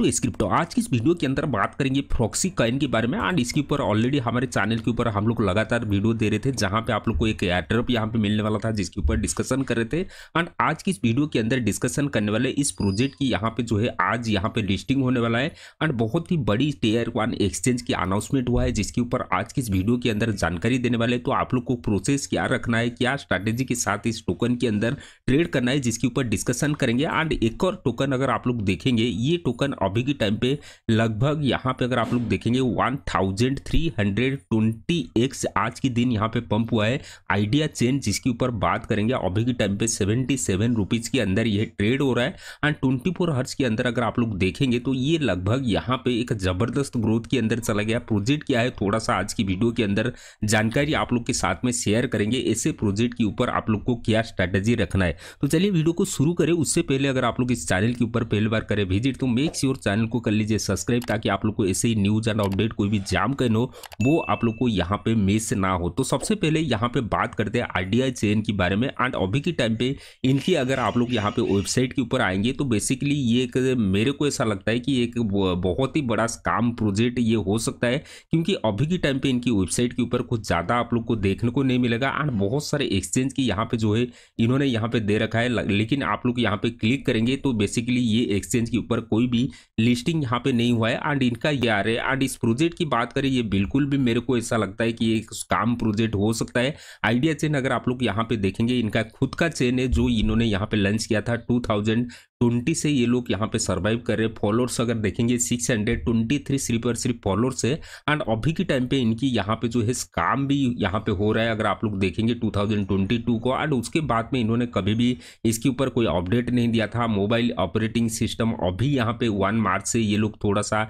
welcome to स्क्रिप्टो आज की इस वीडियो के अंदर बात करेंगे फ्रॉक्सी कॉइन के बारे में एंड इसके ऊपर ऑलरेडी हमारे चैनल के ऊपर हम लोग लगातार वीडियो दे रहे थे जहां पे आप लोग को एक एड्रप यहां पे मिलने वाला था जिसके ऊपर डिस्कशन कर रहे थे एंड आज की इस वीडियो के अंदर डिस्कशन करने वाले इस प्रोजेक्ट की यहाँ पे जो है आज यहाँ पे लिस्टिंग होने वाला है एंड बहुत ही बड़ी टेयर वन एक्सचेंज की अनाउंसमेंट हुआ है जिसके ऊपर आज की इस वीडियो के अंदर जानकारी देने वाले तो आप लोग को प्रोसेस क्या रखना है क्या स्ट्रैटेजी के साथ इस टोकन के अंदर ट्रेड करना है जिसके ऊपर डिस्कशन करेंगे एंड एक और टोकन अगर आप लोग देखेंगे ये टोकन अभी के टाइम पे लगभग यहाँ पे अगर आप लोग देखेंगे 1320x आज के दिन यहाँ पे पंप हुआ है आइडिया चेन जिसके ऊपर बात करेंगे अभी के टाइम पे 77 रुपीज़ के अंदर ये ट्रेड हो रहा है एंड 24 हर्ट्स के अंदर अगर आप लोग देखेंगे तो ये लगभग यहाँ पे एक ज़बरदस्त ग्रोथ के अंदर चला गया प्रोजेक्ट क्या है थोड़ा सा आज की वीडियो के अंदर जानकारी आप लोग के साथ में शेयर करेंगे ऐसे प्रोजेक्ट के ऊपर आप लोग को क्या स्ट्रेटेजी रखना है तो चलिए वीडियो को शुरू करें उससे पहले अगर आप लोग इस चैनल के ऊपर पहली बार करें विजिट तो मेक श्योर जरूर चैनल को कर लीजिए सब्सक्राइब ताकि आप लोग को ऐसे ही न्यूज़ एंड अपडेट कोई भी जाम करना हो वो आप लोग को यहाँ पे मिस ना हो तो सबसे पहले यहाँ पे बात करते हैं आरडीआई चेन के बारे में एंड अभी के टाइम पे इनकी अगर आप लोग यहाँ पे वेबसाइट के ऊपर आएंगे तो बेसिकली ये एक मेरे को ऐसा लगता है कि एक बहुत ही बड़ा काम प्रोजेक्ट ये हो सकता है क्योंकि अभी के टाइम पे इनकी वेबसाइट के ऊपर कुछ ज़्यादा आप लोग को देखने को नहीं मिलेगा एंड बहुत सारे एक्सचेंज की यहाँ पे जो है इन्होंने यहाँ पे दे रखा है लेकिन आप लोग यहाँ पे क्लिक करेंगे तो बेसिकली ये एक्सचेंज के ऊपर कोई भी लिस्टिंग यहाँ पे नहीं हुआ है एंड इनका ये आ रहा है एंड इस प्रोजेक्ट की बात करें ये बिल्कुल भी मेरे को ऐसा लगता है कि ये काम प्रोजेक्ट हो सकता है आइडिया चेन अगर आप लोग यहाँ पे देखेंगे इनका खुद का चेन है जो इन्होंने यहाँ पे लॉन्च किया था टू थाउजेंड ट्वेंटी से ये लोग यहाँ पे सर्वाइव कर रहे हैं फॉलोअर्स अगर देखेंगे सिक्स हंड्रेड ट्वेंटी थ्री सिर्फ और सिर्फ फॉलोअर्स है एंड अभी के टाइम पे इनकी यहाँ पे जो है काम भी यहाँ पे हो रहा है अगर आप लोग देखेंगे 2022 को एंड उसके बाद में इन्होंने कभी भी इसके ऊपर कोई अपडेट नहीं दिया था मोबाइल ऑपरेटिंग सिस्टम अभी यहाँ पे वन मार्च से ये लोग थोड़ा सा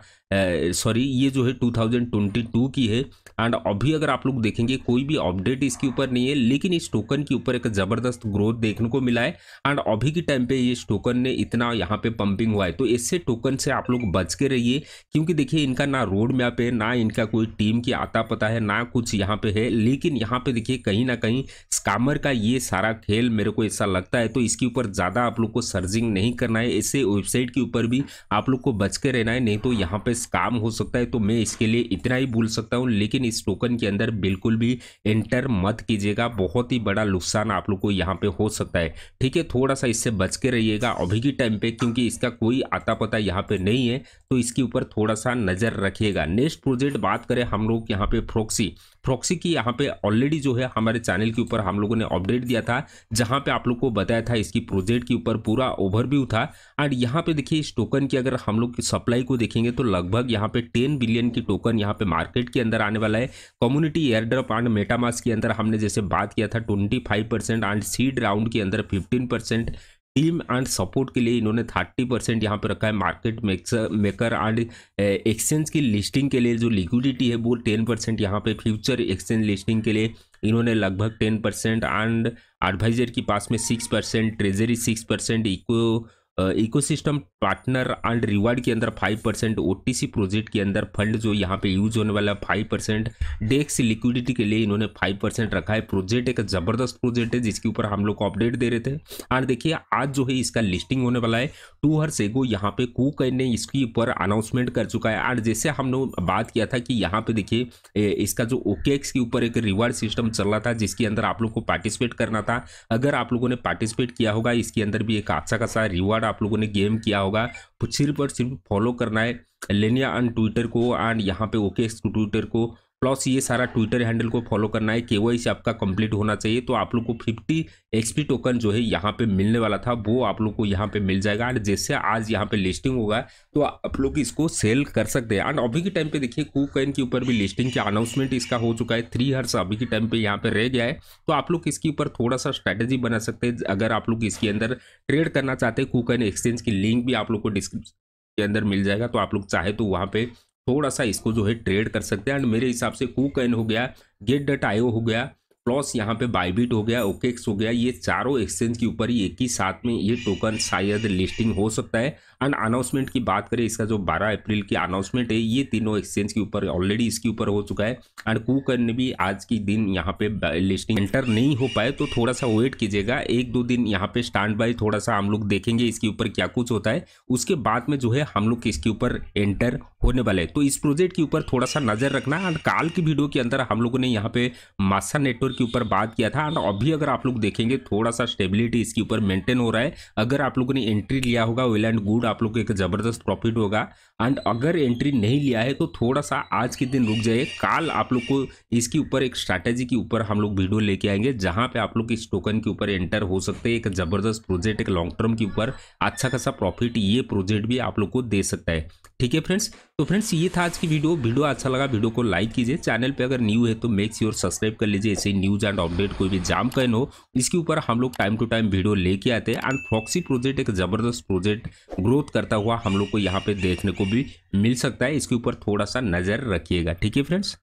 सॉरी ये जो है 2022 की है एंड अभी अगर आप लोग देखेंगे कोई भी अपडेट इसके ऊपर नहीं है लेकिन इस टोकन के ऊपर एक ज़बरदस्त ग्रोथ देखने को मिला है एंड अभी के टाइम पे ये टोकन ने इतना यहाँ पे पंपिंग हुआ है तो इससे टोकन से आप लोग बच के रहिए क्योंकि देखिए इनका ना रोड मैप है ना इनका कोई टीम की आता पता है ना कुछ यहाँ पे है लेकिन यहाँ पे देखिए कहीं ना कहीं स्कामर का ये सारा खेल मेरे को ऐसा लगता है तो इसके ऊपर ज़्यादा आप लोग को सर्जिंग नहीं करना है ऐसे वेबसाइट के ऊपर भी आप लोग को बच के रहना है नहीं तो यहाँ पर स्काम हो सकता है तो मैं इसके लिए इतना ही बोल सकता हूँ लेकिन इस टोकन के अंदर बिल्कुल भी एंटर मत कीजिएगा बहुत ही बड़ा नुकसान आप लोग को यहाँ पर हो सकता है ठीक है थोड़ा सा इससे बच के रहिएगा अभी के टाइम पे क्योंकि इसका कोई आता पता यहाँ पे नहीं है तो इसके ऊपर थोड़ा सा नज़र रखिएगा नेक्स्ट प्रोजेक्ट बात करें हम लोग यहाँ पे फ्रॉक्सी फ्रॉक्सी की यहाँ पे ऑलरेडी जो है हमारे चैनल के ऊपर हम लोगों ने अपडेट दिया था जहाँ पे आप लोग को बताया था इसकी प्रोजेक्ट के ऊपर पूरा ओवरव्यू था एंड यहाँ पे देखिए इस टोकन की अगर हम लोग सप्लाई को देखेंगे तो लगभग यहाँ पे टेन बिलियन की टोकन यहाँ पे मार्केट के अंदर आने वाला है कम्युनिटी एयरड्रॉप एंड मेटामास के अंदर हमने जैसे बात किया था ट्वेंटी एंड सीड राउंड के अंदर फिफ्टीन टीम एंड सपोर्ट के लिए इन्होंने थर्टी परसेंट यहाँ पर रखा है मार्केट मेकर एंड एक्सचेंज की लिस्टिंग के लिए जो लिक्विडिटी है वो टेन परसेंट यहाँ पर फ्यूचर एक्सचेंज लिस्टिंग के लिए इन्होंने लगभग टेन परसेंट एंड एडवाइजर के पास में six percent treasury six percent eco ecosystem partner and reward के अंदर फाइव परसेंट ओ प्रोजेक्ट के अंदर फंड जो यहाँ पे यूज होने वाला है फाइव परसेंट डेक्स लिक्विडिटी के लिए इन्होंने फाइव परसेंट रखा है प्रोजेक्ट एक ज़बरदस्त प्रोजेक्ट है जिसके ऊपर हम लोग को अपडेट दे रहे थे और देखिए आज जो है इसका लिस्टिंग होने वाला है टू हर सेगो यहाँ पे कुक ने इसके ऊपर अनाउंसमेंट कर चुका है और जैसे हम लोग बात किया था कि यहाँ पे देखिए इसका जो ओके के ऊपर एक रिवार्ड सिस्टम चल रहा था जिसके अंदर आप लोग को पार्टिसिपेट करना था अगर आप लोगों ने पार्टिसिपेट किया होगा इसके अंदर भी एक अच्छा खासा रिवार्ड आप लोगों ने गेम किया होगा होगा सिर्फ और सिर्फ फॉलो करना है लेनिया ऑन ट्विटर को एंड यहाँ पे ओके ट्विटर को प्लस ये सारा ट्विटर हैंडल को फॉलो करना है के से आपका कंप्लीट होना चाहिए तो आप लोग को फिफ्टी एक्सपी टोकन जो है यहाँ पे मिलने वाला था वो आप लोग को यहाँ पे मिल जाएगा एंड जैसे आज यहाँ पे लिस्टिंग होगा तो आप लोग इसको सेल कर सकते हैं एंड अभी के टाइम पे देखिए कूकैन के ऊपर भी लिस्टिंग का अनाउंसमेंट इसका हो चुका है थ्री हर्स अभी के टाइम पे यहाँ पे रह गया है तो आप लोग इसके ऊपर थोड़ा सा स्ट्रैटेजी बना सकते हैं अगर आप लोग इसके अंदर ट्रेड करना चाहते हैं कूकैन एक्सचेंज की लिंक भी आप लोग को डिस्क्रिप्शन के अंदर मिल जाएगा तो आप लोग चाहे तो वहाँ पे थोड़ा सा इसको जो है ट्रेड कर सकते हैं एंड मेरे हिसाब से कूक एन हो गया गेट डट आयो हो गया प्लस यहाँ पे बाईबिट हो गया ओकेक्स हो गया ये चारों एक्सचेंज के ऊपर ही एक ही साथ में ये टोकन शायद लिस्टिंग हो सकता है एंड अनाउंसमेंट की बात करें इसका जो 12 अप्रैल की अनाउंसमेंट है ये तीनों एक्सचेंज के ऊपर ऑलरेडी इसके ऊपर हो चुका है एंड कूकन ने भी आज की दिन यहाँ पे लिस्टिंग एंटर नहीं हो पाए तो थोड़ा सा वेट कीजिएगा एक दो दिन यहाँ पे स्टैंड बाई थोड़ा सा हम लोग देखेंगे इसके ऊपर क्या कुछ होता है उसके बाद में जो है हम लोग इसके ऊपर एंटर होने वाले तो इस प्रोजेक्ट के ऊपर थोड़ा सा नजर रखना एंड काल की वीडियो के अंदर हम लोगों ने यहाँ पे मासा नेटवर्क के ऊपर बात किया था एंड अभी अगर आप लोग देखेंगे थोड़ा सा स्टेबिलिटी इसके ऊपर मेंटेन हो रहा है अगर आप लोगों ने एंट्री लिया होगा वेल एंड गुड आप लोग को एक ज़बरदस्त प्रॉफिट होगा एंड अगर एंट्री नहीं लिया है तो थोड़ा सा आज के दिन रुक जाइए काल आप लोग को इसके ऊपर एक स्ट्रैटेजी के ऊपर हम लोग वीडियो लेके आएंगे जहाँ पे आप लोग इस टोकन के ऊपर एंटर हो सकते हैं एक ज़बरदस्त प्रोजेक्ट एक लॉन्ग टर्म के ऊपर अच्छा खासा प्रॉफिट ये प्रोजेक्ट भी आप लोग को दे सकता है ठीक है फ्रेंड्स तो फ्रेंड्स ये था आज की वीडियो वीडियो अच्छा लगा वीडियो को लाइक कीजिए चैनल पे अगर न्यू है तो मेक श्योर सब्सक्राइब कर लीजिए ऐसे न्यूज एंड अपडेट कोई भी जाम कैन हो इसके ऊपर हम लोग टाइम टू टाइम वीडियो लेके आते हैं एंड फ्रॉक्सी प्रोजेक्ट एक जबरदस्त प्रोजेक्ट ग्रोथ करता हुआ हम लोग को यहाँ पे देखने को भी मिल सकता है इसके ऊपर थोड़ा सा नज़र रखिएगा ठीक है फ्रेंड्स